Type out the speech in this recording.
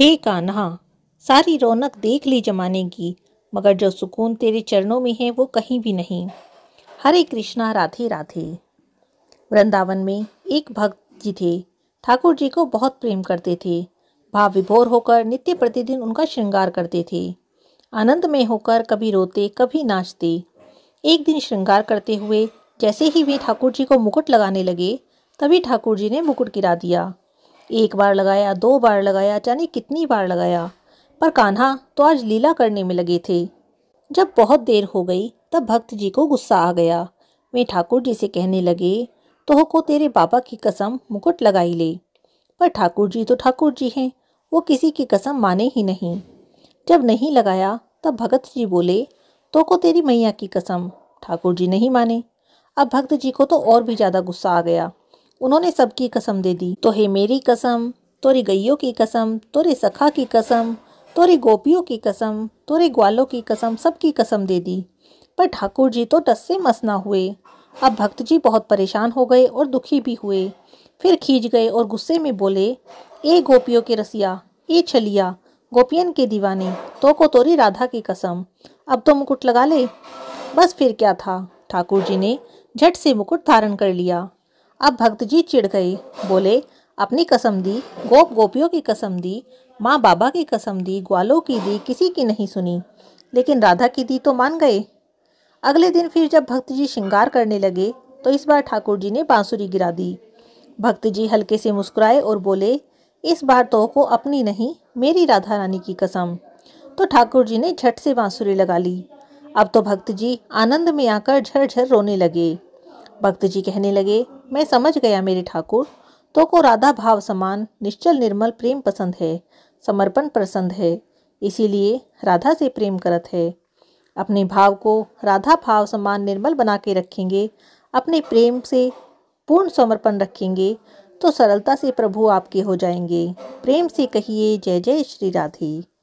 हे कान्हा सारी रौनक देख ली जमाने की मगर जो सुकून तेरे चरणों में है वो कहीं भी नहीं हरे कृष्णा राधे राधे वृंदावन में एक भक्त जी थे ठाकुर जी को बहुत प्रेम करते थे भाव विभोर होकर नित्य प्रतिदिन उनका श्रृंगार करते थे आनंद में होकर कभी रोते कभी नाचते एक दिन श्रृंगार करते हुए जैसे ही वे ठाकुर जी को मुकुट लगाने लगे तभी ठाकुर जी ने मुकुट गिरा दिया एक बार लगाया दो बार लगाया जाने कितनी बार लगाया पर कान्हा तो आज लीला करने में लगे थे जब बहुत देर हो गई तब भक्त जी को गुस्सा आ गया वे ठाकुर जी से कहने लगे तो को तेरे बाबा की कसम मुकुट लगाई ले पर ठाकुर जी तो ठाकुर जी हैं वो किसी की कसम माने ही नहीं जब नहीं लगाया तब भगत जी बोले तो को तेरी मैया की कसम ठाकुर जी नहीं माने अब भक्त जी को तो और भी ज़्यादा गुस्सा आ गया उन्होंने सबकी कसम दे दी तो हे मेरी कसम तोरी गैयों की कसम तोरे सखा की कसम तोरे गोपियों की कसम तोरे ग्वालों की कसम सबकी कसम दे दी पर ठाकुर जी तो टस से मस ना हुए अब भक्त जी बहुत परेशान हो गए और दुखी भी हुए फिर खींच गए और गुस्से में बोले ए गोपियों के रसिया ए छलिया गोपियन के दीवाने तो को तोरी राधा की कसम अब तो मुकुट लगा ले बस फिर क्या था ठाकुर जी ने झट से मुकुट धारण कर लिया अब भक्त जी चिढ़ गए बोले अपनी कसम दी गोप गोपियों की कसम दी माँ बाबा की कसम दी ग्वालों की दी किसी की नहीं सुनी लेकिन राधा की दी तो मान गए अगले दिन फिर जब भक्त जी श्रृंगार करने लगे तो इस बार ठाकुर जी ने बांसुरी गिरा दी भक्त जी हल्के से मुस्कुराए और बोले इस बार तो को अपनी नहीं मेरी राधा रानी की कसम तो ठाकुर जी ने झट से बांसुरी लगा ली अब तो भक्त जी आनंद में आकर झरझर रोने लगे भक्त जी कहने लगे मैं समझ गया मेरे ठाकुर तो को राधा भाव समान निश्चल निर्मल प्रेम पसंद है समर्पण पसंद है इसीलिए राधा से प्रेम करत है अपने भाव को राधा भाव समान निर्मल बना के रखेंगे अपने प्रेम से पूर्ण समर्पण रखेंगे तो सरलता से प्रभु आपके हो जाएंगे प्रेम से कहिए जय जय श्री राधे